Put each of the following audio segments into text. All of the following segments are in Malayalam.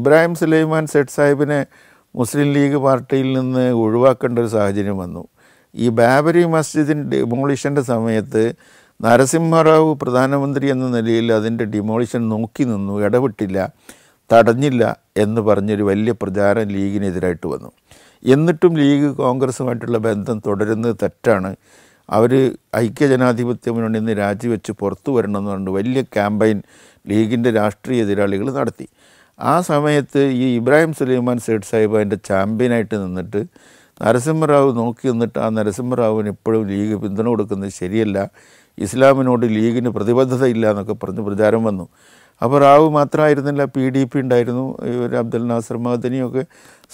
ഇബ്രാഹിം സുലൈമാൻ സെറ്റ് സാഹിബിനെ മുസ്ലിം ലീഗ് പാർട്ടിയിൽ നിന്ന് ഒഴിവാക്കേണ്ട ഒരു സാഹചര്യം വന്നു ഈ ബാബരി മസ്ജിദിൻ്റെ ഡിമോളിഷൻ്റെ സമയത്ത് നരസിംഹറാവു പ്രധാനമന്ത്രി എന്ന നിലയിൽ അതിൻ്റെ ഡിമോളിഷൻ നോക്കി നിന്നു ഇടപെട്ടില്ല തടഞ്ഞില്ല എന്ന് പറഞ്ഞൊരു വലിയ പ്രചാരം ലീഗിനെതിരായിട്ട് വന്നു എന്നിട്ടും ലീഗ് കോൺഗ്രസുമായിട്ടുള്ള ബന്ധം തുടരുന്നത് തെറ്റാണ് അവർ ജനാധിപത്യ മുന്നണിയിൽ നിന്ന് രാജിവെച്ച് പുറത്തു വരണമെന്ന് പറഞ്ഞുകൊണ്ട് വലിയ ക്യാമ്പയിൻ ലീഗിൻ്റെ രാഷ്ട്രീയ എതിരാളികൾ നടത്തി ആ സമയത്ത് ഈ ഇബ്രാഹിം സുലൈമാൻ സേഠ് സാഹിബ് അതിൻ്റെ ചാമ്പ്യനായിട്ട് നിന്നിട്ട് നരസിംഹറാവു നോക്കി നിന്നിട്ട് ആ നരസിംഹറാവുവിന് ഇപ്പോഴും ലീഗ് പിന്തുണ കൊടുക്കുന്നത് ശരിയല്ല ഇസ്ലാമിനോട് ലീഗിന് പ്രതിബദ്ധത ഇല്ല എന്നൊക്കെ പറഞ്ഞ് പ്രചാരം വന്നു അപ്പോൾ റാവു മാത്രമായിരുന്നില്ല പി ഡി പി ഉണ്ടായിരുന്നു ഇവർ അബ്ദുൽ നാസർ മദനിയൊക്കെ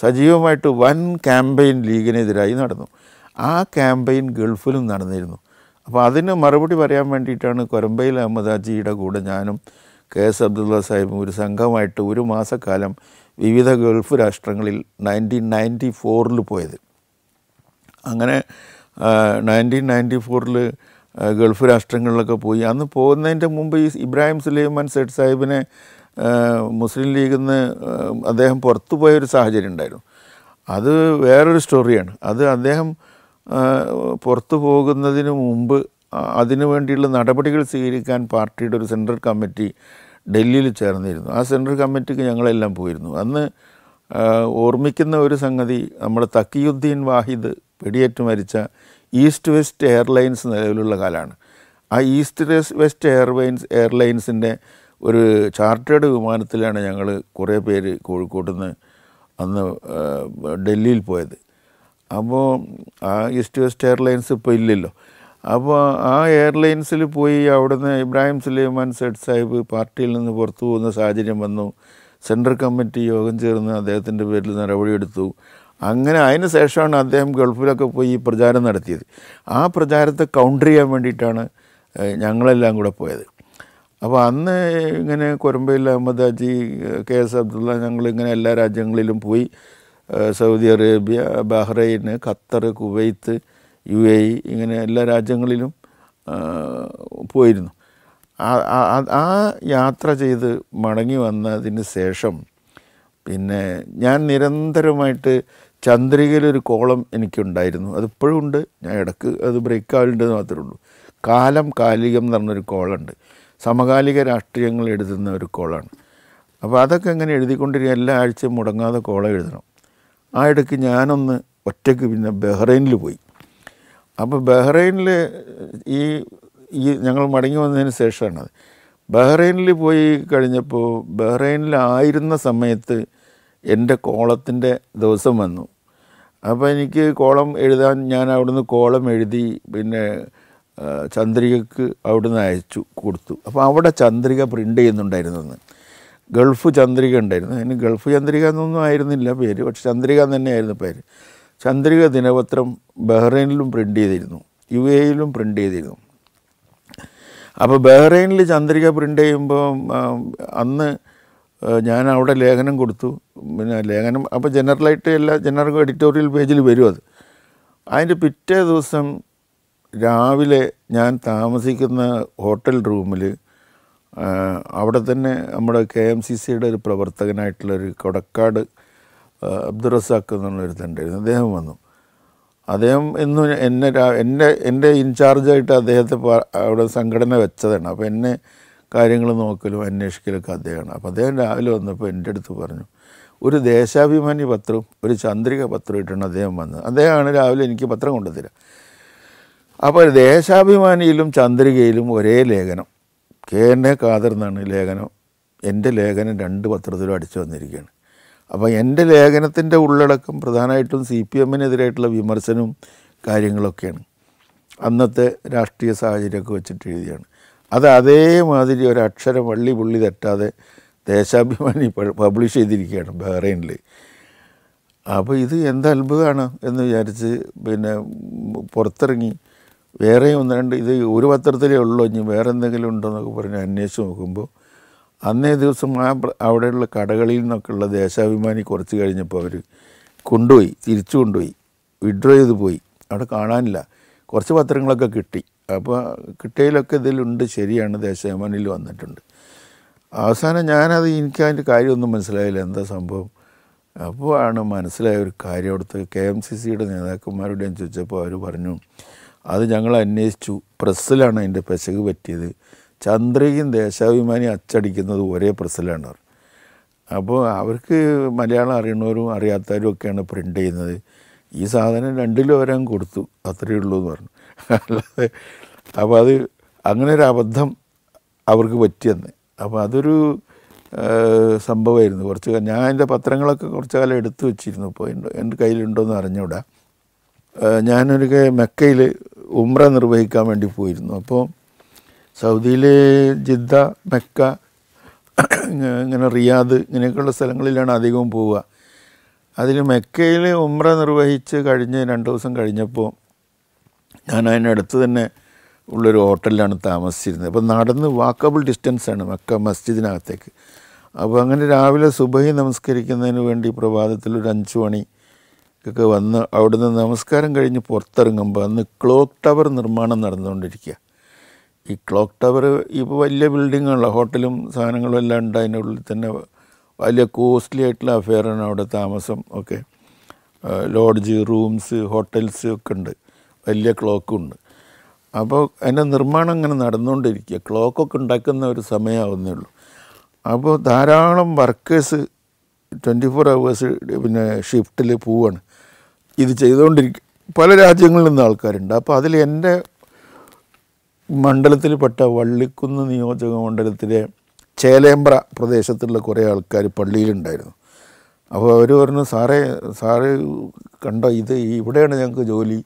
സജീവമായിട്ട് വൻ ക്യാമ്പയിൻ ലീഗിനെതിരായി നടന്നു ആ ക്യാമ്പയിൻ ഗൾഫിലും നടന്നിരുന്നു അപ്പോൾ അതിന് മറുപടി പറയാൻ വേണ്ടിയിട്ടാണ് കൊരമ്പയിൽ അഹമ്മദാജിയുടെ കൂടെ ഞാനും കെ എസ് അബ്ദുള്ള സാഹിബും ഒരു സംഘമായിട്ട് ഒരു മാസക്കാലം വിവിധ ഗൾഫ് രാഷ്ട്രങ്ങളിൽ നയൻറ്റീൻ നയൻറ്റി ഫോറിൽ പോയത് അങ്ങനെ നയൻറ്റീൻ നയൻറ്റി ഫോറിൽ ഗൾഫ് രാഷ്ട്രങ്ങളിലൊക്കെ പോയി അന്ന് പോകുന്നതിൻ്റെ മുമ്പ് ഈ ഇബ്രാഹിം സുലൈമാൻ സെഡ് സാഹിബിനെ മുസ്ലിം ലീഗിൽ നിന്ന് അദ്ദേഹം പുറത്തു പോയൊരു സാഹചര്യം ഉണ്ടായിരുന്നു അത് വേറൊരു സ്റ്റോറിയാണ് അത് അദ്ദേഹം പുറത്തു പോകുന്നതിന് മുമ്പ് അതിനു വേണ്ടിയുള്ള നടപടികൾ സ്വീകരിക്കാൻ പാർട്ടിയുടെ ഒരു സെൻട്രൽ കമ്മിറ്റി ഡൽഹിയിൽ ചേർന്നിരുന്നു ആ സെൻട്രൽ കമ്മിറ്റിക്ക് ഞങ്ങളെല്ലാം പോയിരുന്നു അന്ന് ഓർമ്മിക്കുന്ന ഒരു സംഗതി നമ്മുടെ തക്കിയുദ്ദീൻ വാഹിദ് വെടിയേറ്റ് മരിച്ച ഈസ്റ്റ് വെസ്റ്റ് എയർലൈൻസ് നിലവിലുള്ള കാലമാണ് ആ ഈസ്റ്റ് വെസ്റ്റ് എയർലൈൻസ് എയർലൈൻസിൻ്റെ ഒരു ചാർട്ടേഡ് വിമാനത്തിലാണ് ഞങ്ങൾ കുറേ പേര് കോഴിക്കോട്ടിൽ നിന്ന് അന്ന് ഡൽഹിയിൽ പോയത് അപ്പോൾ ആ ഈസ്റ്റ് വെസ്റ്റ് എയർലൈൻസ് ഇപ്പോൾ ഇല്ലല്ലോ അപ്പോൾ ആ എയർലൈൻസിൽ പോയി അവിടുന്ന് ഇബ്രാഹിം സുലൈമാൻ സെഡ് സാഹിബ് പാർട്ടിയിൽ നിന്ന് പുറത്തു പോകുന്ന സാഹചര്യം വന്നു സെൻട്രൽ കമ്മിറ്റി യോഗം ചേർന്ന് അദ്ദേഹത്തിൻ്റെ പേരിൽ നടപടിയെടുത്തു അങ്ങനെ അതിന് ശേഷമാണ് അദ്ദേഹം ഗൾഫിലൊക്കെ പോയി ഈ പ്രചാരം നടത്തിയത് ആ പ്രചാരത്തെ കൗണ്ടർ ചെയ്യാൻ വേണ്ടിയിട്ടാണ് ഞങ്ങളെല്ലാം കൂടെ പോയത് അപ്പോൾ അന്ന് ഇങ്ങനെ കൊരമ്പയിൽ അഹമ്മദ് അജി കെ എസ് അബ്ദുള്ള ഞങ്ങളിങ്ങനെ എല്ലാ രാജ്യങ്ങളിലും പോയി Saudi Arabia Bahrain Qatar Kuwait U A E ഇങ്ങനെ എല്ലാ രാജ്യങ്ങളിലും പോയിരുന്നു ആ യാത്ര ചെയ്ത് മടങ്ങി വന്നതിന് ശേഷം പിന്നെ ഞാൻ നിരന്തരമായിട്ട് ചന്ദ്രികയിലൊരു കോളം എനിക്കുണ്ടായിരുന്നു അതിപ്പോഴും ഉണ്ട് ഞാൻ ഇടക്ക് അത് ബ്രേക്ക് ആവലുണ്ടെന്ന് മാത്രമേ ഉള്ളൂ കാലം കാലികം എന്ന് പറഞ്ഞൊരു കോളുണ്ട് സമകാലിക രാഷ്ട്രീയങ്ങൾ എഴുതുന്ന ഒരു കോളാണ് അപ്പോൾ അതൊക്കെ എങ്ങനെ എഴുതിക്കൊണ്ടിരിക്കുക എല്ലാ ആഴ്ചയും മുടങ്ങാതെ കോളം എഴുതണം ആ ഇടയ്ക്ക് ഞാനൊന്ന് ഒറ്റയ്ക്ക് പിന്നെ ബഹ്റൈനിൽ പോയി അപ്പോൾ ബഹ്റൈനിൽ ഈ ഈ ഞങ്ങൾ മടങ്ങി വന്നതിന് ശേഷമാണത് ബഹ്റൈനിൽ പോയി കഴിഞ്ഞപ്പോൾ ബഹ്റൈനിൽ ആയിരുന്ന സമയത്ത് എൻ്റെ കോളത്തിൻ്റെ ദിവസം വന്നു അപ്പോൾ എനിക്ക് കോളം എഴുതാൻ ഞാൻ അവിടുന്ന് കോളം എഴുതി പിന്നെ ചന്ദ്രികക്ക് അവിടുന്ന് അയച്ചു കൊടുത്തു അപ്പോൾ അവിടെ ചന്ദ്രിക പ്രിൻ്റ് ചെയ്യുന്നുണ്ടായിരുന്നെന്ന് ഗൾഫ് ചന്ദ്രിക ഉണ്ടായിരുന്നു അതിന് ഗൾഫ് ചന്ദ്രിക എന്നൊന്നും ആയിരുന്നില്ല പേര് പക്ഷെ ചന്ദ്രിക തന്നെയായിരുന്നു പേര് ചന്ദ്രിക ദിനപത്രം ബഹ്റൈനിലും പ്രിൻ്റ് ചെയ്തിരുന്നു യു എയിലും പ്രിൻ്റ് ചെയ്തിരുന്നു അപ്പോൾ ബഹ്റൈനിൽ ചന്ദ്രിക പ്രിൻ്റ് ചെയ്യുമ്പോൾ അന്ന് ഞാൻ അവിടെ ലേഖനം കൊടുത്തു പിന്നെ ലേഖനം അപ്പോൾ ജനറലായിട്ട് എല്ലാ ജനറൽ എഡിറ്റോറിയൽ പേജിൽ വരും അത് അതിൻ്റെ പിറ്റേ ദിവസം രാവിലെ ഞാൻ താമസിക്കുന്ന ഹോട്ടൽ റൂമിൽ അവിടെ തന്നെ നമ്മുടെ കെ എം സി സിയുടെ ഒരു പ്രവർത്തകനായിട്ടുള്ളൊരു കൊടക്കാട് അബ്ദുറസാഖ് റസാഖ് എന്നുള്ള ഒരുത്തുണ്ടായിരുന്നു അദ്ദേഹം വന്നു അദ്ദേഹം എന്നു എന്നെ എൻ്റെ എൻ്റെ ഇൻചാർജായിട്ട് അദ്ദേഹത്തെ അവിടെ സംഘടന വെച്ചതാണ് അപ്പോൾ എന്നെ കാര്യങ്ങൾ നോക്കലും അന്വേഷിക്കലൊക്കെ അദ്ദേഹമാണ് അപ്പോൾ അദ്ദേഹം രാവിലെ വന്നപ്പോൾ എൻ്റെ അടുത്ത് പറഞ്ഞു ഒരു ദേശാഭിമാനി പത്രവും ഒരു ചന്ദ്രിക ഇട്ടാണ് അദ്ദേഹം വന്നത് അദ്ദേഹമാണ് രാവിലെ എനിക്ക് പത്രം കൊണ്ടുതരിക അപ്പോൾ ദേശാഭിമാനിയിലും ചന്ദ്രികയിലും ഒരേ ലേഖനം കെ എൻ എ ഖാദർ എന്നാണ് ലേഖനം എൻ്റെ ലേഖനം രണ്ട് പത്രത്തിലും അടിച്ചു വന്നിരിക്കുകയാണ് അപ്പോൾ എൻ്റെ ലേഖനത്തിൻ്റെ ഉള്ളടക്കം പ്രധാനമായിട്ടും സി പി എമ്മിനെതിരായിട്ടുള്ള വിമർശനവും കാര്യങ്ങളൊക്കെയാണ് അന്നത്തെ രാഷ്ട്രീയ സാഹചര്യമൊക്കെ വെച്ചിട്ട് എഴുതിയാണ് അത് അതേമാതിരി ഒരക്ഷരം വള്ളി പുള്ളി തെറ്റാതെ ദേശാഭിമാനി പബ്ലിഷ് ചെയ്തിരിക്കുകയാണ് ബഹ്റൈനിൽ അപ്പോൾ ഇത് എന്ത് അത്ഭുതമാണ് എന്ന് വിചാരിച്ച് പിന്നെ പുറത്തിറങ്ങി വേറെ ഒന്ന് രണ്ട് ഇത് ഒരു പത്രത്തിലേ ഉള്ളൂ ഇനി വേറെ എന്തെങ്കിലും ഉണ്ടോ എന്നൊക്കെ പറഞ്ഞ് അന്വേഷിച്ച് നോക്കുമ്പോൾ അന്നേ ദിവസം ആ അവിടെയുള്ള കടകളിൽ നിന്നൊക്കെയുള്ള ദേശാഭിമാനി കുറച്ച് കഴിഞ്ഞപ്പോൾ അവർ കൊണ്ടുപോയി തിരിച്ചു കൊണ്ടുപോയി വിഡ്രോ ചെയ്ത് പോയി അവിടെ കാണാനില്ല കുറച്ച് പത്രങ്ങളൊക്കെ കിട്ടി അപ്പോൾ കിട്ടിയതിലൊക്കെ ഇതിലുണ്ട് ശരിയാണ് ദേശാഭിമാനിയിൽ വന്നിട്ടുണ്ട് അവസാനം ഞാനത് എനിക്കതിൻ്റെ കാര്യമൊന്നും മനസ്സിലായില്ല എന്താ സംഭവം അപ്പോൾ ആണ് മനസ്സിലായ ഒരു കാര്യം അവിടുത്തെ കെ എം സി സിയുടെ നേതാക്കന്മാരോട് ഞാൻ ചോദിച്ചപ്പോൾ അവർ പറഞ്ഞു അത് ഞങ്ങൾ അന്വേഷിച്ചു പ്രസ്സിലാണ് അതിൻ്റെ പെശക് പറ്റിയത് ചന്ദ്രയും ദേശാഭിമാനി അച്ചടിക്കുന്നത് ഒരേ പ്രസിലാണ് അപ്പോൾ അവർക്ക് മലയാളം അറിയണവരും അറിയാത്തവരും ഒക്കെയാണ് പ്രിൻ്റ് ചെയ്യുന്നത് ഈ സാധനം രണ്ടിലും വരാൻ കൊടുത്തു അത്രയേ ഉള്ളൂ എന്ന് പറഞ്ഞു അല്ലാതെ അപ്പോൾ അത് അങ്ങനെ ഒരു അബദ്ധം അവർക്ക് പറ്റിയെന്ന് അപ്പോൾ അതൊരു സംഭവമായിരുന്നു കുറച്ച് ഞാൻ എൻ്റെ പത്രങ്ങളൊക്കെ കുറച്ച് കാലം എടുത്തു വെച്ചിരുന്നു ഇപ്പോൾ എൻ്റെ കയ്യിലുണ്ടോ എന്ന് അറിഞ്ഞുകൂടാ ഞാനൊരു മെക്കയിൽ ഉമ്ര നിർവഹിക്കാൻ വേണ്ടി പോയിരുന്നു അപ്പോൾ സൗദിയിലെ ജിദ്ദ മെക്ക ഇങ്ങനെ റിയാദ് ഇങ്ങനെയൊക്കെയുള്ള സ്ഥലങ്ങളിലാണ് അധികവും പോവുക അതിൽ മെക്കയിൽ ഉമ്ര നിർവഹിച്ച് കഴിഞ്ഞ് രണ്ട് ദിവസം കഴിഞ്ഞപ്പോൾ ഞാൻ അടുത്ത് തന്നെ ഉള്ളൊരു ഹോട്ടലിലാണ് താമസിച്ചിരുന്നത് അപ്പോൾ നടന്ന് വാക്കബിൾ ഡിസ്റ്റൻസാണ് മക്ക മസ്ജിദിനകത്തേക്ക് അപ്പോൾ അങ്ങനെ രാവിലെ സുബഹി നമസ്കരിക്കുന്നതിന് വേണ്ടി പ്രഭാതത്തിൽ ഒരു അഞ്ച് മണി ഒക്കെ വന്ന് അവിടുന്ന് നമസ്കാരം കഴിഞ്ഞ് പുറത്തിറങ്ങുമ്പോൾ അന്ന് ക്ലോക്ക് ടവർ നിർമ്മാണം നടന്നുകൊണ്ടിരിക്കുക ഈ ക്ലോക്ക് ടവർ ഇപ്പോൾ വലിയ ബിൽഡിങ്ങുകളാണ് ഹോട്ടലും സാധനങ്ങളും എല്ലാം ഉണ്ട് അതിൻ്റെ ഉള്ളിൽ തന്നെ വലിയ കോസ്റ്റ്ലി ആയിട്ടുള്ള അഫെയറാണ് അവിടെ താമസം ഒക്കെ ലോഡ്ജ് റൂംസ് ഹോട്ടൽസ് ഒക്കെ ഉണ്ട് വലിയ ക്ലോക്കും ഉണ്ട് അപ്പോൾ അതിൻ്റെ നിർമ്മാണം ഇങ്ങനെ നടന്നുകൊണ്ടിരിക്കുക ക്ലോക്കൊക്കെ ഉണ്ടാക്കുന്ന ഒരു സമയമാവുന്നേ ഉള്ളൂ അപ്പോൾ ധാരാളം വർക്കേഴ്സ് ട്വൻറ്റി ഫോർ അവേഴ്സ് പിന്നെ ഷിഫ്റ്റിൽ പോവാണ് ഇത് ചെയ്തുകൊണ്ടിരിക്കുക പല രാജ്യങ്ങളിൽ നിന്ന് ആൾക്കാരുണ്ട് അപ്പോൾ അതിൽ എൻ്റെ മണ്ഡലത്തിൽപ്പെട്ട വള്ളിക്കുന്ന് നിയോജക മണ്ഡലത്തിലെ ചേലേമ്പ്ര പ്രദേശത്തുള്ള കുറേ ആൾക്കാർ പള്ളിയിലുണ്ടായിരുന്നു അപ്പോൾ അവർ പറഞ്ഞു സാറേ സാറ് കണ്ട ഇത് ഇവിടെയാണ് ഞങ്ങൾക്ക് ജോലി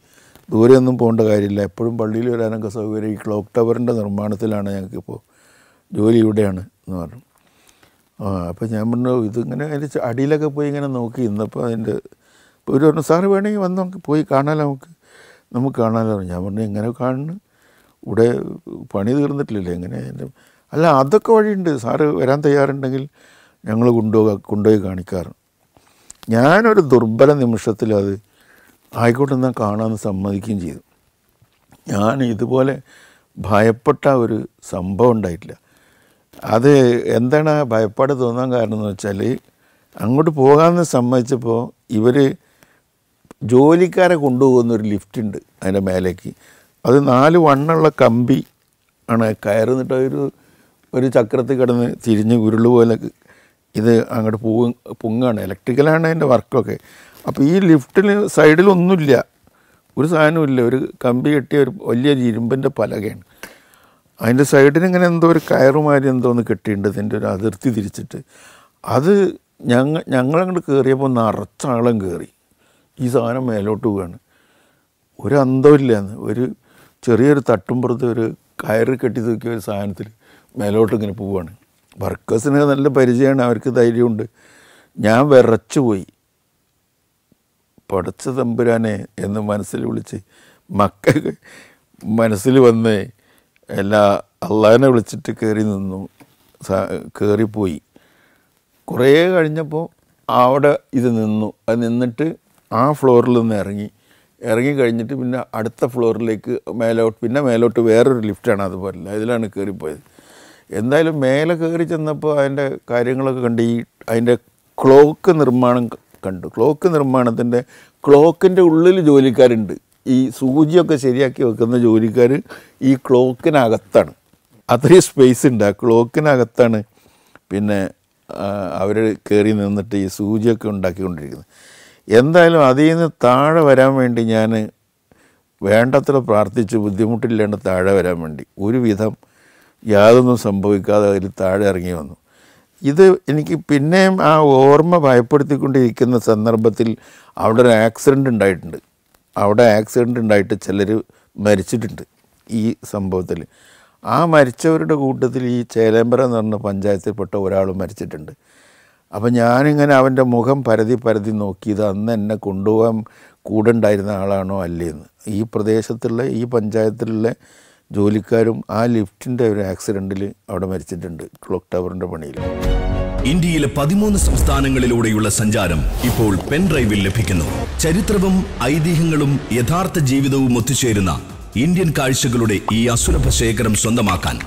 ദൂരെയൊന്നും പോകേണ്ട കാര്യമില്ല എപ്പോഴും പള്ളിയിൽ വരാനൊക്കെ സൗകര്യം ഈ ക്ലോക്ക് ടവറിൻ്റെ നിർമ്മാണത്തിലാണ് ഞങ്ങൾക്കിപ്പോൾ ജോലി ഇവിടെയാണ് എന്ന് പറഞ്ഞു ആ അപ്പോൾ ഞാൻ പറഞ്ഞു ഇതിങ്ങനെ അതിൻ്റെ അടിയിലൊക്കെ പോയി ഇങ്ങനെ നോക്കി ഇന്നപ്പോൾ അതിൻ്റെ ഒരു പറഞ്ഞു സാറ് വേണമെങ്കിൽ വന്ന് നമുക്ക് പോയി കാണാമല്ലോ നമുക്ക് നമുക്ക് കാണാമല്ലോ ഞാൻ പറഞ്ഞു എങ്ങനെ കാണുന്നു ഇവിടെ പണി തീർന്നിട്ടില്ലല്ലേ എങ്ങനെ അല്ല അതൊക്കെ വഴിയുണ്ട് സാറ് വരാൻ തയ്യാറുണ്ടെങ്കിൽ ഞങ്ങൾ കൊണ്ടുപോകാൻ കൊണ്ടുപോയി കാണിക്കാറ് ഞാനൊരു ദുർബല നിമിഷത്തിൽ അത് ആയിക്കോട്ടെ എന്നാൽ കാണാമെന്ന് സമ്മതിക്കുകയും ചെയ്തു ഞാൻ ഇതുപോലെ ഭയപ്പെട്ട ഒരു സംഭവം ഉണ്ടായിട്ടില്ല അത് എന്താണ് ഭയപ്പാട് തോന്നാൻ കാരണം എന്ന് വെച്ചാൽ അങ്ങോട്ട് പോകാമെന്ന് സമ്മതിച്ചപ്പോൾ ഇവർ ജോലിക്കാരെ കൊണ്ടുപോകുന്ന ഒരു ലിഫ്റ്റ് ഉണ്ട് അതിൻ്റെ മേലേക്ക് അത് നാല് വണ്ണുള്ള കമ്പി ആണ് കയറുന്നിട്ട് ഒരു ഒരു ചക്രത്തിൽ കിടന്ന് തിരിഞ്ഞ് ഉരുള് പോലെ ഇത് അങ്ങോട്ട് പോകും പൊങ്ങാണ് ഇലക്ട്രിക്കലാണ് അതിൻ്റെ വർക്കൊക്കെ അപ്പോൾ ഈ ലിഫ്റ്റിൽ സൈഡിലൊന്നുമില്ല ഒരു സാധനമില്ല ഒരു കമ്പി കെട്ടിയ ഒരു വലിയ ഇരുമ്പിൻ്റെ പലകയാണ് അതിൻ്റെ സൈഡിന് ഇങ്ങനെ എന്തോ ഒരു കയറുമാതിരി എന്തോ ഒന്ന് കെട്ടിയിട്ടുണ്ട് ഇതിൻ്റെ ഒരു അതിർത്തി തിരിച്ചിട്ട് അത് ഞങ്ങൾ ഞങ്ങളങ്ങോട്ട് കയറിയപ്പോൾ നിറച്ചാളം കയറി ഈ സാധനം മേലോട്ട് പോവുകയാണ് ഒരു അന്തമില്ല ഒരു ചെറിയൊരു തട്ടുമ്പുറത്ത് ഒരു കയറി കെട്ടി തൂക്കിയ ഒരു സാധനത്തിൽ മേലോട്ട് ഇങ്ങനെ പോവുകയാണ് വർക്കേഴ്സിന് നല്ല പരിചയമാണ് അവർക്ക് ധൈര്യമുണ്ട് ഞാൻ വിറച്ചു പോയി പടച്ച തമ്പുരാനെ എന്ന് മനസ്സിൽ വിളിച്ച് മക്ക മനസ്സിൽ വന്ന് എല്ലാ അള്ളാഹിനെ വിളിച്ചിട്ട് കയറി നിന്നു കയറിപ്പോയി കുറേ കഴിഞ്ഞപ്പോൾ അവിടെ ഇത് നിന്നു അത് നിന്നിട്ട് ആ ഫ്ലോറിൽ നിന്ന് ഇറങ്ങി ഇറങ്ങിക്കഴിഞ്ഞിട്ട് പിന്നെ അടുത്ത ഫ്ലോറിലേക്ക് മേലോട്ട് പിന്നെ മേലോട്ട് വേറൊരു ലിഫ്റ്റാണ് അതുപോലെ അതിലാണ് കയറിപ്പോയത് എന്തായാലും മേലെ കയറി ചെന്നപ്പോൾ അതിൻ്റെ കാര്യങ്ങളൊക്കെ കണ്ട് ഈ അതിൻ്റെ ക്ലോക്ക് നിർമ്മാണം കണ്ടു ക്ലോക്ക് നിർമ്മാണത്തിൻ്റെ ക്ലോക്കിൻ്റെ ഉള്ളിൽ ജോലിക്കാരുണ്ട് ഈ സൂചിയൊക്കെ ശരിയാക്കി വെക്കുന്ന ജോലിക്കാർ ഈ ക്ലോക്കിനകത്താണ് അത്രയും സ്പേസ് ഉണ്ട് ആ ക്ലോക്കിനകത്താണ് പിന്നെ അവർ കയറി നിന്നിട്ട് ഈ സൂചിയൊക്കെ ഉണ്ടാക്കിക്കൊണ്ടിരിക്കുന്നത് എന്തായാലും അതിൽ നിന്ന് താഴെ വരാൻ വേണ്ടി ഞാൻ വേണ്ടത്ര പ്രാർത്ഥിച്ച് ബുദ്ധിമുട്ടില്ലാണ്ട് താഴെ വരാൻ വേണ്ടി ഒരുവിധം യാതൊന്നും സംഭവിക്കാതെ അതിൽ താഴെ ഇറങ്ങി വന്നു ഇത് എനിക്ക് പിന്നെയും ആ ഓർമ്മ ഭയപ്പെടുത്തിക്കൊണ്ടിരിക്കുന്ന സന്ദർഭത്തിൽ അവിടെ ഒരു ആക്സിഡൻ്റ് ഉണ്ടായിട്ടുണ്ട് അവിടെ ആക്സിഡൻ്റ് ഉണ്ടായിട്ട് ചിലർ മരിച്ചിട്ടുണ്ട് ഈ സംഭവത്തിൽ ആ മരിച്ചവരുടെ കൂട്ടത്തിൽ ഈ ചേലേമ്പറ എന്ന് പറഞ്ഞ പഞ്ചായത്തിൽപ്പെട്ട ഒരാൾ മരിച്ചിട്ടുണ്ട് അപ്പം ഞാനിങ്ങനെ അവൻ്റെ മുഖം പരതി പരതി നോക്കി ഇത് അന്ന് എന്നെ കൊണ്ടുപോകാൻ കൂടെ ഉണ്ടായിരുന്ന ആളാണോ അല്ലേന്ന് ഈ പ്രദേശത്തുള്ള ഈ പഞ്ചായത്തിലുള്ള ജോലിക്കാരും ആ ലിഫ്റ്റിൻ്റെ ഒരു ആക്സിഡൻറ്റിൽ അവിടെ മരിച്ചിട്ടുണ്ട് ക്ലോക്ക് ടവറിൻ്റെ പണിയിൽ ഇന്ത്യയിലെ പതിമൂന്ന് സംസ്ഥാനങ്ങളിലൂടെയുള്ള സഞ്ചാരം ഇപ്പോൾ ഡ്രൈവിൽ ലഭിക്കുന്നു ചരിത്രവും ഐതിഹ്യങ്ങളും യഥാർത്ഥ ജീവിതവും ഒത്തുചേരുന്ന ഇന്ത്യൻ കാഴ്ചകളുടെ ഈ അസുലഭ ശേഖരം സ്വന്തമാക്കാൻ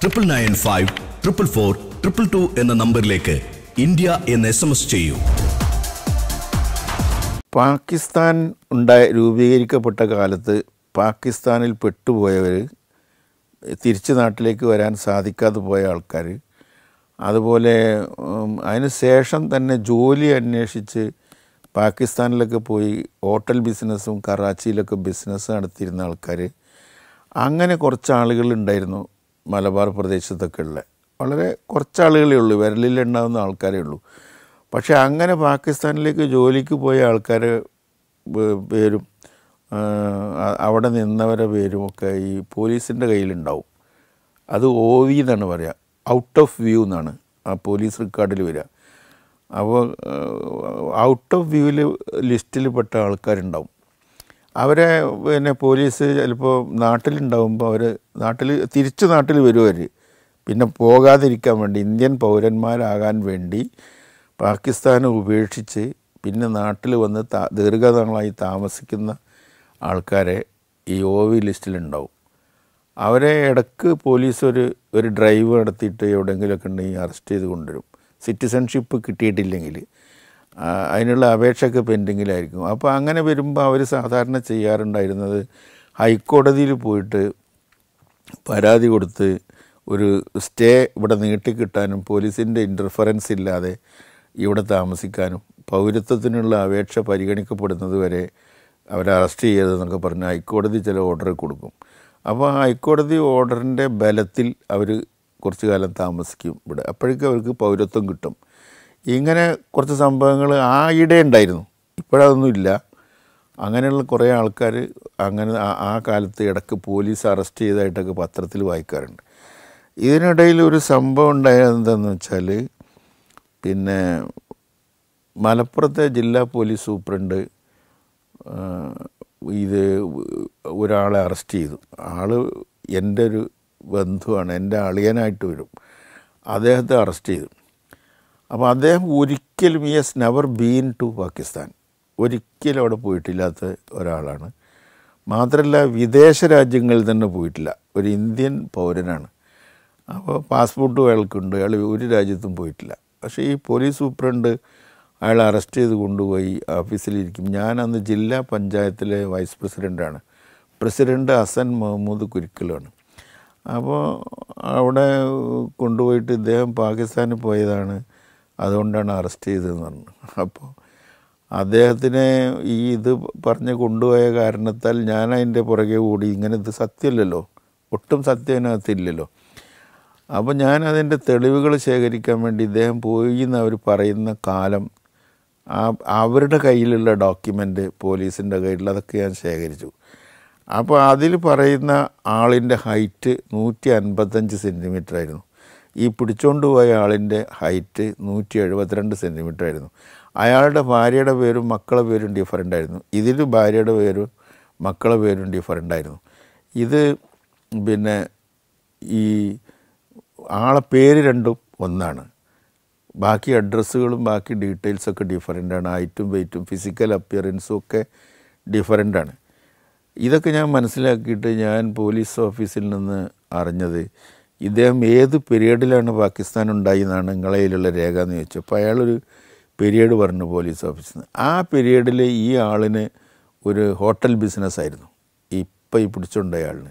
triple nine five triple four triple two എന്ന നമ്പറിലേക്ക് ഇന്ത്യ എന്ന് എസ് എം എസ് ചെയ്യൂ പാകിസ്ഥാൻ ഉണ്ടായ രൂപീകരിക്കപ്പെട്ട കാലത്ത് പാകിസ്ഥാനിൽ പെട്ടുപോയവർ തിരിച്ച് നാട്ടിലേക്ക് വരാൻ സാധിക്കാതെ പോയ ആൾക്കാർ അതുപോലെ അതിന് ശേഷം തന്നെ ജോലി അന്വേഷിച്ച് പാകിസ്ഥാനിലൊക്കെ പോയി ഹോട്ടൽ ബിസിനസ്സും കറാച്ചിയിലൊക്കെ ബിസിനസ് നടത്തിയിരുന്ന ആൾക്കാർ അങ്ങനെ കുറച്ച് ആളുകളുണ്ടായിരുന്നു മലബാർ പ്രദേശത്തൊക്കെ ഉള്ള വളരെ കുറച്ച് ആളുകളേ ഉള്ളൂ വിരലിലുണ്ടാകുന്ന ആൾക്കാരേ ഉള്ളൂ പക്ഷേ അങ്ങനെ പാകിസ്ഥാനിലേക്ക് ജോലിക്ക് പോയ ആൾക്കാർ പേരും അവിടെ നിന്നവരെ പേരും ഒക്കെ ഈ പോലീസിൻ്റെ കയ്യിലുണ്ടാവും അത് ഓ വി എന്നാണ് പറയുക ഔട്ട് ഓഫ് വ്യൂ എന്നാണ് ആ പോലീസ് റെക്കോർഡിൽ വരിക അപ്പോൾ ഔട്ട് ഓഫ് വ്യൂവിൽ ലിസ്റ്റിൽ പെട്ട ആൾക്കാരുണ്ടാവും അവരെ പിന്നെ പോലീസ് ചിലപ്പോൾ നാട്ടിലുണ്ടാവുമ്പോൾ അവർ നാട്ടിൽ തിരിച്ച് നാട്ടിൽ വരുമായിരിക്കും പിന്നെ പോകാതിരിക്കാൻ വേണ്ടി ഇന്ത്യൻ പൗരന്മാരാകാൻ വേണ്ടി പാകിസ്ഥാനെ ഉപേക്ഷിച്ച് പിന്നെ നാട്ടിൽ വന്ന് താ ദീർഘനാളായി താമസിക്കുന്ന ആൾക്കാരെ ഈ ഒ വി ലിസ്റ്റിലുണ്ടാവും അവരെ ഇടക്ക് പോലീസ് ഒരു ഒരു ഡ്രൈവ് നടത്തിയിട്ട് എവിടെയെങ്കിലുമൊക്കെ ഉണ്ടെങ്കിൽ അറസ്റ്റ് ചെയ്ത് കൊണ്ടുവരും സിറ്റിസൺഷിപ്പ് കിട്ടിയിട്ടില്ലെങ്കിൽ അതിനുള്ള അപേക്ഷയൊക്കെ പെൻഡിങ്ങിലായിരിക്കും അപ്പോൾ അങ്ങനെ വരുമ്പോൾ അവർ സാധാരണ ചെയ്യാറുണ്ടായിരുന്നത് ഹൈക്കോടതിയിൽ പോയിട്ട് പരാതി കൊടുത്ത് ഒരു സ്റ്റേ ഇവിടെ നീട്ടിക്കിട്ടാനും പോലീസിൻ്റെ ഇൻ്റർഫറൻസ് ഇല്ലാതെ ഇവിടെ താമസിക്കാനും പൗരത്വത്തിനുള്ള അപേക്ഷ പരിഗണിക്കപ്പെടുന്നത് വരെ അവരെ അറസ്റ്റ് ചെയ്യരുതെന്നൊക്കെ പറഞ്ഞ് ഹൈക്കോടതി ചില ഓർഡർ കൊടുക്കും അപ്പോൾ ആ ഹൈക്കോടതി ഓർഡറിൻ്റെ ബലത്തിൽ അവർ കുറച്ച് കാലം താമസിക്കും ഇവിടെ അപ്പോഴേക്കും അവർക്ക് പൗരത്വം കിട്ടും ഇങ്ങനെ കുറച്ച് സംഭവങ്ങൾ ആ ഇടെ ഉണ്ടായിരുന്നു ഇപ്പോഴതൊന്നുമില്ല അങ്ങനെയുള്ള കുറേ ആൾക്കാർ അങ്ങനെ ആ കാലത്ത് ഇടയ്ക്ക് പോലീസ് അറസ്റ്റ് ചെയ്തതായിട്ടൊക്കെ പത്രത്തിൽ വായിക്കാറുണ്ട് ഇതിനിടയിൽ ഒരു സംഭവം ഉണ്ടായതെന്താന്ന് വെച്ചാൽ പിന്നെ മലപ്പുറത്തെ ജില്ലാ പോലീസ് സൂപ്രണ്ട് ഇത് ഒരാളെ അറസ്റ്റ് ചെയ്തു ആൾ എൻ്റെ ഒരു ബന്ധുവാണ് എൻ്റെ അളിയനായിട്ട് വരും അദ്ദേഹത്തെ അറസ്റ്റ് ചെയ്തു അപ്പോൾ അദ്ദേഹം ഒരിക്കലും ഈ has never been to Pakistan ഒരിക്കലും അവിടെ പോയിട്ടില്ലാത്ത ഒരാളാണ് മാത്രമല്ല വിദേശ രാജ്യങ്ങളിൽ തന്നെ പോയിട്ടില്ല ഒരു ഇന്ത്യൻ പൗരനാണ് അപ്പോൾ പാസ്പോർട്ട് അയാൾക്കുണ്ട് അയാൾ ഒരു രാജ്യത്തും പോയിട്ടില്ല പക്ഷേ ഈ പോലീസ് സൂപ്രണ്ട് അയാൾ അറസ്റ്റ് ചെയ്ത് കൊണ്ടുപോയി ഓഫീസിലിരിക്കും ഞാൻ അന്ന് ജില്ലാ പഞ്ചായത്തിലെ വൈസ് പ്രസിഡൻ്റാണ് പ്രസിഡൻ്റ് ഹസൻ മുഹമ്മൂദ് കുരുക്കലാണ് അപ്പോൾ അവിടെ കൊണ്ടുപോയിട്ട് ഇദ്ദേഹം പാകിസ്ഥാനിൽ പോയതാണ് അതുകൊണ്ടാണ് അറസ്റ്റ് ചെയ്തതെന്ന് പറഞ്ഞു അപ്പോൾ അദ്ദേഹത്തിനെ ഈ ഇത് പറഞ്ഞ് കൊണ്ടുപോയ കാരണത്താൽ ഞാൻ അതിൻ്റെ പുറകെ ഓടി ഇങ്ങനെ ഇത് സത്യമല്ലല്ലോ ഒട്ടും സത്യം അതിനകത്തില്ലല്ലോ അപ്പോൾ ഞാൻ അതിൻ്റെ തെളിവുകൾ ശേഖരിക്കാൻ വേണ്ടി ഇദ്ദേഹം പോയി എന്ന് അവർ പറയുന്ന കാലം അവരുടെ കയ്യിലുള്ള ഡോക്യുമെൻ്റ് പോലീസിൻ്റെ കയ്യിൽ അതൊക്കെ ഞാൻ ശേഖരിച്ചു അപ്പോൾ അതിൽ പറയുന്ന ആളിൻ്റെ ഹൈറ്റ് നൂറ്റി അൻപത്തഞ്ച് സെൻറ്റിമീറ്റർ ആയിരുന്നു ഈ പിടിച്ചോണ്ട് പോയ ആളിൻ്റെ ഹൈറ്റ് നൂറ്റി എഴുപത്തിരണ്ട് സെൻറ്റിമീറ്റർ ആയിരുന്നു അയാളുടെ ഭാര്യയുടെ പേരും മക്കളെ പേരും ഡിഫറൻ്റ് ആയിരുന്നു ഇതിൽ ഭാര്യയുടെ പേരും മക്കളെ പേരും ഡിഫറൻ്റ് ആയിരുന്നു ഇത് പിന്നെ ഈ ആളെ പേര് രണ്ടും ഒന്നാണ് ബാക്കി അഡ്രസ്സുകളും ബാക്കി ഡീറ്റെയിൽസൊക്കെ ആണ് ഐറ്റും വെയ്റ്റും ഫിസിക്കൽ അപ്പിയറൻസും ഒക്കെ ഡിഫറെൻ്റാണ് ഇതൊക്കെ ഞാൻ മനസ്സിലാക്കിയിട്ട് ഞാൻ പോലീസ് ഓഫീസിൽ നിന്ന് അറിഞ്ഞത് ഇദ്ദേഹം ഏത് പീരീഡിലാണ് പാകിസ്ഥാൻ ഉണ്ടായി എന്നാണ് കയ്യിലുള്ള രേഖ എന്ന് ചോദിച്ചു അപ്പോൾ അയാളൊരു പീരീഡ് പറഞ്ഞു പോലീസ് ഓഫീസിൽ നിന്ന് ആ പീരീഡിൽ ഈ ആളിന് ഒരു ഹോട്ടൽ ബിസിനസ്സായിരുന്നു ഇപ്പം ഈ പിടിച്ചുകൊണ്ട് അയാളിന്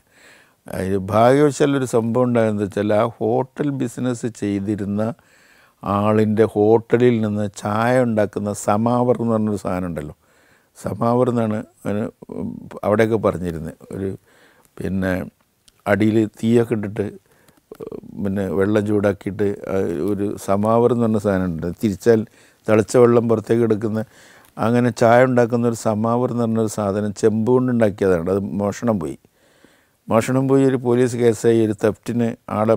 ഭാഗ്യവശാലൊരു സംഭവം ഉണ്ടായെന്ന് വെച്ചാൽ ആ ഹോട്ടൽ ബിസിനസ് ചെയ്തിരുന്ന ആളിൻ്റെ ഹോട്ടലിൽ നിന്ന് ചായ ഉണ്ടാക്കുന്ന സമാവർ എന്ന് പറഞ്ഞൊരു സാധനം ഉണ്ടല്ലോ സമാവർ എന്നാണ് അവിടെയൊക്കെ പറഞ്ഞിരുന്നത് ഒരു പിന്നെ അടിയിൽ തീയൊക്കെ ഇട്ടിട്ട് പിന്നെ വെള്ളം ചൂടാക്കിയിട്ട് ഒരു സമാവർ എന്ന് പറഞ്ഞ ഉണ്ട് തിരിച്ചാൽ തിളച്ച വെള്ളം പുറത്തേക്ക് എടുക്കുന്ന അങ്ങനെ ചായ ഉണ്ടാക്കുന്ന ഒരു സമാവർ എന്ന് പറഞ്ഞൊരു സാധനം ചെമ്പ് കൊണ്ടുണ്ടാക്കിയതാണ് അത് മോഷണം പോയി മോഷണം പോയി ഒരു പോലീസ് കേസായി ഒരു തെഫ്റ്റിന് ആളെ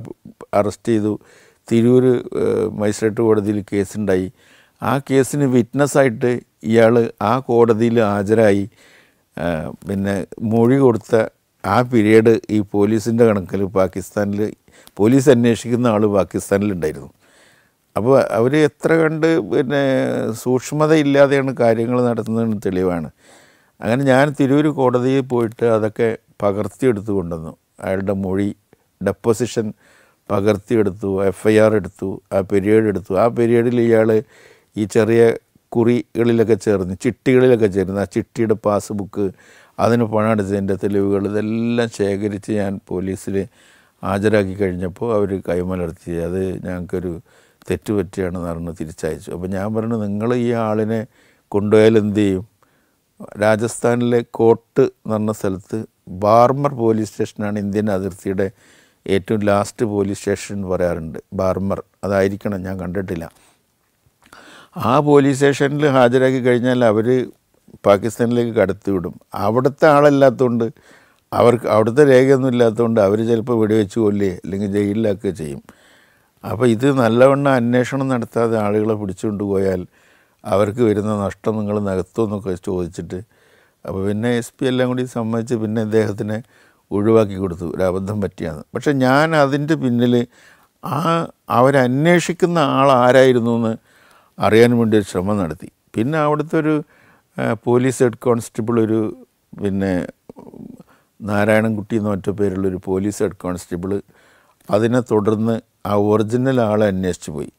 അറസ്റ്റ് ചെയ്തു തിരൂർ മജിസ്ട്രേറ്റ് കോടതിയിൽ കേസുണ്ടായി ആ കേസിന് വിറ്റ്നസ്സായിട്ട് ഇയാൾ ആ കോടതിയിൽ ഹാജരായി പിന്നെ മൊഴി കൊടുത്ത ആ പീരീഡ് ഈ പോലീസിൻ്റെ കണക്കിൽ പാകിസ്ഥാനിൽ പോലീസ് അന്വേഷിക്കുന്ന ആൾ പാകിസ്ഥാനിലുണ്ടായിരുന്നു അപ്പോൾ അവർ എത്ര കണ്ട് പിന്നെ സൂക്ഷ്മതയില്ലാതെയാണ് കാര്യങ്ങൾ നടത്തുന്നതെന്ന് തെളിവാണ് അങ്ങനെ ഞാൻ തിരൂർ കോടതിയിൽ പോയിട്ട് അതൊക്കെ പകർത്തിയെടുത്ത് കൊണ്ടുവന്നു അയാളുടെ മൊഴി ഡെപ്പോസിഷൻ പകർത്തിയെടുത്തു എഫ് ഐ ആർ എടുത്തു ആ പീരീഡ് എടുത്തു ആ പീരീഡിൽ ഇയാൾ ഈ ചെറിയ കുറികളിലൊക്കെ ചേർന്ന് ചിട്ടികളിലൊക്കെ ചേർന്ന് ആ ചിട്ടിയുടെ പാസ്ബുക്ക് അതിന് പണം എടുത്തതിൻ്റെ തെളിവുകൾ ഇതെല്ലാം ശേഖരിച്ച് ഞാൻ പോലീസിൽ ഹാജരാക്കി കഴിഞ്ഞപ്പോൾ അവർ കൈമലർത്തി അത് ഞങ്ങൾക്കൊരു തെറ്റുപറ്റിയാണെന്ന് പറഞ്ഞ് തിരിച്ചയച്ചു അപ്പോൾ ഞാൻ പറഞ്ഞു നിങ്ങൾ ഈ ആളിനെ കൊണ്ടുപോയാൽ എന്ത് ചെയ്യും രാജസ്ഥാനിലെ കോട്ട് എന്ന് പറഞ്ഞ സ്ഥലത്ത് ബാർമർ പോലീസ് സ്റ്റേഷനാണ് ഇന്ത്യൻ അതിർത്തിയുടെ ഏറ്റവും ലാസ്റ്റ് പോലീസ് സ്റ്റേഷൻ എന്ന് പറയാറുണ്ട് ബാർമർ അതായിരിക്കണം ഞാൻ കണ്ടിട്ടില്ല ആ പോലീസ് സ്റ്റേഷനിൽ ഹാജരാക്കി കഴിഞ്ഞാൽ അവർ പാകിസ്ഥാനിലേക്ക് കടത്തിവിടും അവിടുത്തെ ആളല്ലാത്തതുകൊണ്ട് അവർക്ക് അവിടുത്തെ രേഖയൊന്നും ഇല്ലാത്തതുകൊണ്ട് അവർ ചിലപ്പോൾ വെടിവെച്ച് കൊല്ലേ അല്ലെങ്കിൽ ജയിലിലാക്കുകയോ ചെയ്യും അപ്പോൾ ഇത് നല്ലവണ്ണം അന്വേഷണം നടത്താതെ ആളുകളെ പിടിച്ചുകൊണ്ട് പോയാൽ അവർക്ക് വരുന്ന നഷ്ടം നിങ്ങൾ എന്നൊക്കെ ചോദിച്ചിട്ട് അപ്പോൾ പിന്നെ എസ് പി എല്ലാം കൂടി സമ്മതിച്ച് പിന്നെ അദ്ദേഹത്തിനെ ഒഴിവാക്കി കൊടുത്തു ഒരു അബദ്ധം പറ്റിയാണ് പക്ഷേ ഞാൻ അതിൻ്റെ പിന്നിൽ ആ അവരന്വേഷിക്കുന്ന ആൾ ആരായിരുന്നു എന്ന് അറിയാൻ വേണ്ടി ഒരു ശ്രമം നടത്തി പിന്നെ അവിടുത്തെ ഒരു പോലീസ് ഹെഡ് കോൺസ്റ്റബിൾ ഒരു പിന്നെ നാരായണൻകുട്ടി എന്ന മറ്റു പേരുള്ളൊരു പോലീസ് ഹെഡ് കോൺസ്റ്റബിൾ അതിനെ തുടർന്ന് ആ ഒറിജിനൽ ആളെ അന്വേഷിച്ച് പോയി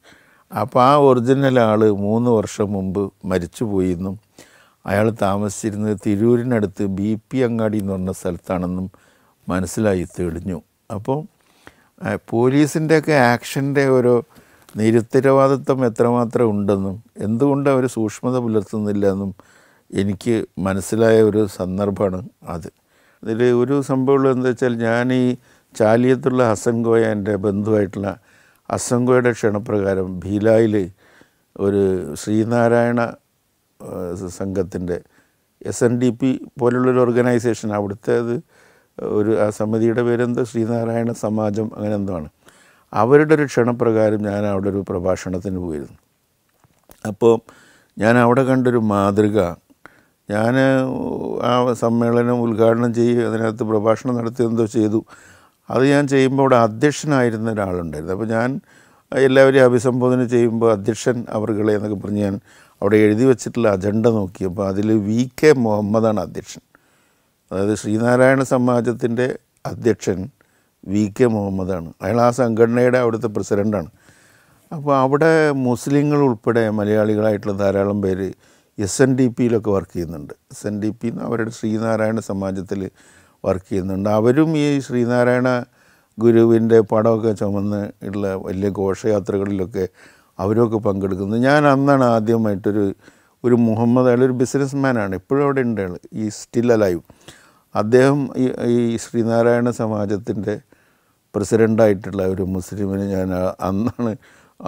അപ്പോൾ ആ ഒറിജിനൽ ആൾ മൂന്ന് വർഷം മുമ്പ് മരിച്ചു എന്നും അയാൾ താമസിച്ചിരുന്നത് തിരൂരിനടുത്ത് ബി പി അങ്ങാടി എന്ന് പറഞ്ഞ സ്ഥലത്താണെന്നും മനസ്സിലായി തെളിഞ്ഞു അപ്പോൾ പോലീസിൻ്റെയൊക്കെ ആക്ഷൻ്റെ ഒരു നിരുത്തരവാദിത്വം എത്രമാത്രം ഉണ്ടെന്നും എന്തുകൊണ്ട് അവർ സൂക്ഷ്മത പുലർത്തുന്നില്ല എന്നും എനിക്ക് മനസ്സിലായ ഒരു സന്ദർഭമാണ് അത് ഇതിൽ ഒരു സംഭവമുള്ളത് എന്താ വെച്ചാൽ ഞാൻ ഈ ചാലിയത്തുള്ള ഹസൻ ഗോയ എൻ്റെ ബന്ധുവായിട്ടുള്ള അസംഗയുടെ ക്ഷണപ്രകാരം ഭീലായിൽ ഒരു ശ്രീനാരായണ സംഘത്തിൻ്റെ എസ് എൻ ഡി പി പോലുള്ളൊരു ഓർഗനൈസേഷൻ അവിടുത്തെ അത് ഒരു ആ സമിതിയുടെ പേരെന്തോ ശ്രീനാരായണ സമാജം അങ്ങനെ എന്തോ ആണ് അവരുടെ ഒരു ക്ഷണപ്രകാരം ഞാൻ അവിടെ ഒരു പ്രഭാഷണത്തിന് പോയിരുന്നു അപ്പോൾ ഞാൻ അവിടെ കണ്ടൊരു മാതൃക ഞാൻ ആ സമ്മേളനം ഉദ്ഘാടനം ചെയ്യുക അതിനകത്ത് പ്രഭാഷണം എന്തോ ചെയ്തു അത് ഞാൻ ചെയ്യുമ്പോൾ അവിടെ അധ്യക്ഷനായിരുന്ന ഒരാളുണ്ടായിരുന്നു അപ്പോൾ ഞാൻ എല്ലാവരെയും അഭിസംബോധന ചെയ്യുമ്പോൾ അധ്യക്ഷൻ അവർകളെ എന്നൊക്കെ പറഞ്ഞ് ഞാൻ അവിടെ എഴുതി വെച്ചിട്ടുള്ള അജണ്ട നോക്കിയപ്പോൾ അതിൽ വി കെ മുഹമ്മദാണ് അധ്യക്ഷൻ അതായത് ശ്രീനാരായണ സമാജത്തിൻ്റെ അധ്യക്ഷൻ വി കെ മുഹമ്മദാണ് അയാൾ ആ സംഘടനയുടെ അവിടുത്തെ പ്രസിഡൻ്റാണ് അപ്പോൾ അവിടെ മുസ്ലിങ്ങൾ ഉൾപ്പെടെ മലയാളികളായിട്ടുള്ള ധാരാളം പേര് എസ് എൻ ഡി പിയിലൊക്കെ വർക്ക് ചെയ്യുന്നുണ്ട് എസ് എൻ ഡി പി എന്ന് അവരുടെ ശ്രീനാരായണ സമാജത്തിൽ വർക്ക് ചെയ്യുന്നുണ്ട് അവരും ഈ ശ്രീനാരായണ ഗുരുവിൻ്റെ പടമൊക്കെ ചുമന്ന് ഉള്ള വലിയ ഘോഷയാത്രകളിലൊക്കെ അവരൊക്കെ പങ്കെടുക്കുന്നു ഞാൻ അന്നാണ് ആദ്യമായിട്ടൊരു ഒരു മുഹമ്മദ് അയാൾ ഒരു ബിസിനസ് മാനാണ് ഇപ്പോഴും അവിടെ ഉണ്ട് ആൾ ഈ സ്റ്റിൽ അലൈവ് അദ്ദേഹം ഈ ശ്രീനാരായണ സമാജത്തിൻ്റെ പ്രസിഡൻ്റായിട്ടുള്ള ഒരു മുസ്ലിമിനെ ഞാൻ അന്നാണ്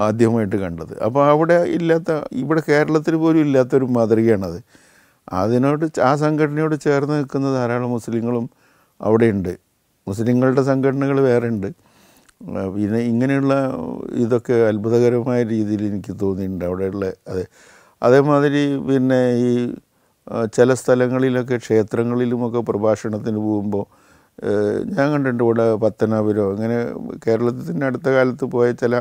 ആദ്യമായിട്ട് കണ്ടത് അപ്പോൾ അവിടെ ഇല്ലാത്ത ഇവിടെ കേരളത്തിൽ പോലും ഇല്ലാത്തൊരു മാതൃകയാണത് അതിനോട് ആ സംഘടനയോട് ചേർന്ന് നിൽക്കുന്ന ധാരാളം മുസ്ലിങ്ങളും അവിടെയുണ്ട് മുസ്ലിങ്ങളുടെ സംഘടനകൾ വേറെ ഉണ്ട് പിന്നെ ഇങ്ങനെയുള്ള ഇതൊക്കെ അത്ഭുതകരമായ രീതിയിൽ എനിക്ക് തോന്നിയിട്ടുണ്ട് അവിടെയുള്ള അതെ അതേമാതിരി പിന്നെ ഈ ചില സ്ഥലങ്ങളിലൊക്കെ ക്ഷേത്രങ്ങളിലുമൊക്കെ പ്രഭാഷണത്തിന് പോകുമ്പോൾ ഞാൻ കണ്ടിട്ടുണ്ട് ഇവിടെ പത്തനാപുരം അങ്ങനെ കേരളത്തിൻ്റെ അടുത്ത കാലത്ത് പോയ ചില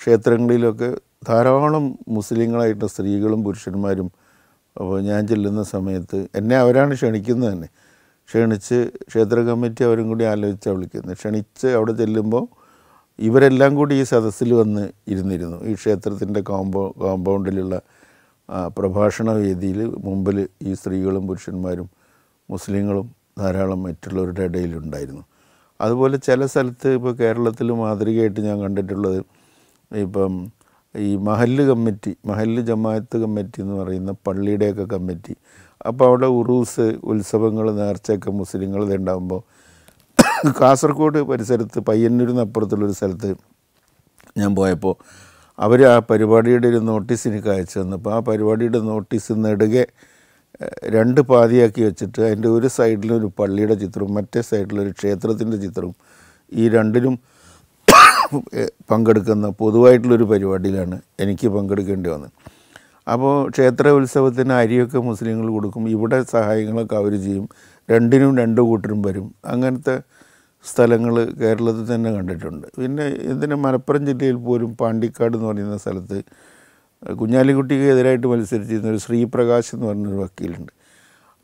ക്ഷേത്രങ്ങളിലൊക്കെ ധാരാളം മുസ്ലിങ്ങളായിട്ട് സ്ത്രീകളും പുരുഷന്മാരും അപ്പോൾ ഞാൻ ചെല്ലുന്ന സമയത്ത് എന്നെ അവരാണ് ക്ഷണിക്കുന്നത് തന്നെ ക്ഷണിച്ച് ക്ഷേത്ര കമ്മിറ്റി അവരും കൂടി ആലോചിച്ചാണ് വിളിക്കുന്നത് ക്ഷണിച്ച് അവിടെ ചെല്ലുമ്പോൾ ഇവരെല്ലാം കൂടി ഈ സദസ്സിൽ വന്ന് ഇരുന്നിരുന്നു ഈ ക്ഷേത്രത്തിൻ്റെ കോമ്പോ കോമ്പൗണ്ടിലുള്ള പ്രഭാഷണ വേദിയിൽ മുമ്പിൽ ഈ സ്ത്രീകളും പുരുഷന്മാരും മുസ്ലിങ്ങളും ധാരാളം മറ്റുള്ളവരുടെ ഇടയിലുണ്ടായിരുന്നു അതുപോലെ ചില സ്ഥലത്ത് ഇപ്പോൾ കേരളത്തിൽ മാതൃകയായിട്ട് ഞാൻ കണ്ടിട്ടുള്ളത് ഇപ്പം ഈ മഹല്ല് കമ്മിറ്റി മഹല്ല് ജമാഅത്ത് കമ്മിറ്റി എന്ന് പറയുന്ന പള്ളിയുടെയൊക്കെ കമ്മിറ്റി അപ്പോൾ അവിടെ ഉറൂസ് ഉത്സവങ്ങൾ നേർച്ചയൊക്കെ മുസ്ലിങ്ങൾ ഉണ്ടാകുമ്പോൾ കാസർഗോഡ് പരിസരത്ത് പയ്യന്നൂരിന് അപ്പുറത്തുള്ളൊരു സ്ഥലത്ത് ഞാൻ പോയപ്പോൾ അവർ ആ പരിപാടിയുടെ ഒരു നോട്ടീസ് എനിക്ക് അയച്ചു തന്നപ്പോൾ ആ പരിപാടിയുടെ നോട്ടീസ് നെടുകെ രണ്ട് പാതിയാക്കി വെച്ചിട്ട് അതിൻ്റെ ഒരു സൈഡിലൊരു പള്ളിയുടെ ചിത്രവും മറ്റേ സൈഡിലൊരു ക്ഷേത്രത്തിൻ്റെ ചിത്രവും ഈ രണ്ടിലും പങ്കെടുക്കുന്ന പൊതുവായിട്ടുള്ളൊരു പരിപാടിയിലാണ് എനിക്ക് പങ്കെടുക്കേണ്ടി വന്നത് അപ്പോൾ ക്ഷേത്ര ഉത്സവത്തിന് അരിയൊക്കെ മുസ്ലിങ്ങൾ കൊടുക്കും ഇവിടെ സഹായങ്ങളൊക്കെ അവർ ചെയ്യും രണ്ടിനും രണ്ട് കൂട്ടരും വരും അങ്ങനത്തെ സ്ഥലങ്ങൾ കേരളത്തിൽ തന്നെ കണ്ടിട്ടുണ്ട് പിന്നെ ഇതിന് മലപ്പുറം ജില്ലയിൽ പോലും പാണ്ടിക്കാട് എന്ന് പറയുന്ന സ്ഥലത്ത് കുഞ്ഞാലിക്കുട്ടിക്ക് എതിരായിട്ട് മത്സരിച്ചിരുന്ന ഒരു ശ്രീപ്രകാശ് എന്ന് പറഞ്ഞൊരു വക്കീലുണ്ട്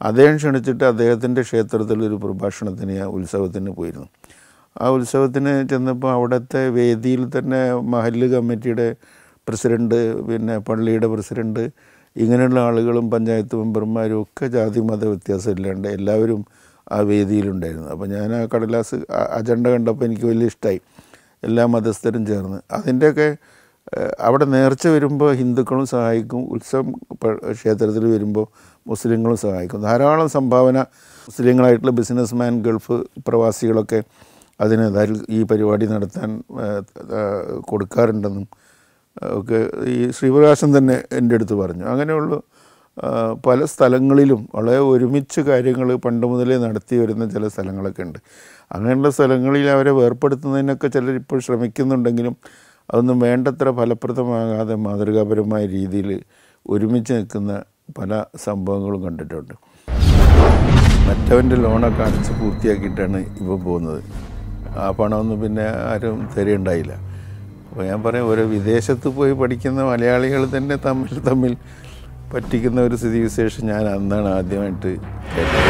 അദ്ദേഹം ക്ഷണിച്ചിട്ട് അദ്ദേഹത്തിൻ്റെ ക്ഷേത്രത്തിൽ ഒരു പ്രഭാഷണത്തിന് ആ ഉത്സവത്തിന് പോയിരുന്നു ആ ഉത്സവത്തിന് ചെന്നപ്പോൾ അവിടുത്തെ വേദിയിൽ തന്നെ മഹല് കമ്മിറ്റിയുടെ പ്രസിഡൻറ്റ് പിന്നെ പള്ളിയുടെ പ്രസിഡൻറ്റ് ഇങ്ങനെയുള്ള ആളുകളും പഞ്ചായത്ത് മെമ്പർമാരും ഒക്കെ ജാതി മത വ്യത്യാസമില്ലാണ്ട് എല്ലാവരും ആ വേദിയിലുണ്ടായിരുന്നു അപ്പോൾ ഞാൻ ആ കടലാസ് അജണ്ട കണ്ടപ്പോൾ എനിക്ക് വലിയ ഇഷ്ടമായി എല്ലാ മതസ്ഥരും ചേർന്ന് അതിൻ്റെയൊക്കെ അവിടെ നേർച്ച വരുമ്പോൾ ഹിന്ദുക്കളും സഹായിക്കും ഉത്സവം ക്ഷേത്രത്തിൽ വരുമ്പോൾ മുസ്ലിങ്ങളും സഹായിക്കും ധാരാളം സംഭാവന മുസ്ലിങ്ങളായിട്ടുള്ള ബിസിനസ്മാൻ ഗൾഫ് പ്രവാസികളൊക്കെ അതിന് ഈ പരിപാടി നടത്താൻ കൊടുക്കാറുണ്ടെന്നും ഒക്കെ ഈ ശ്രീപ്രകാശൻ തന്നെ എൻ്റെ അടുത്ത് പറഞ്ഞു അങ്ങനെയുള്ള പല സ്ഥലങ്ങളിലും വളരെ ഒരുമിച്ച് കാര്യങ്ങൾ പണ്ട് മുതലേ നടത്തി വരുന്ന ചില സ്ഥലങ്ങളൊക്കെ ഉണ്ട് അങ്ങനെയുള്ള സ്ഥലങ്ങളിൽ അവരെ വേർപ്പെടുത്തുന്നതിനൊക്കെ ചിലർ ഇപ്പോൾ ശ്രമിക്കുന്നുണ്ടെങ്കിലും അതൊന്നും വേണ്ടത്ര ഫലപ്രദമാകാതെ മാതൃകാപരമായ രീതിയിൽ ഒരുമിച്ച് നിൽക്കുന്ന പല സംഭവങ്ങളും കണ്ടിട്ടുണ്ട് മറ്റവൻ്റെ ലോണൊക്കെ അടച്ച് പൂർത്തിയാക്കിയിട്ടാണ് ഇപ്പോൾ പോകുന്നത് ആ പണമൊന്നും പിന്നെ ആരും തരുണ്ടായില്ല അപ്പോൾ ഞാൻ പറയാം ഒരു വിദേശത്ത് പോയി പഠിക്കുന്ന മലയാളികൾ തന്നെ തമ്മിൽ തമ്മിൽ പറ്റിക്കുന്ന ഒരു സ്ഥിതിവിശേഷം ഞാൻ അന്നാണ് ആദ്യമായിട്ട് കേട്ടത്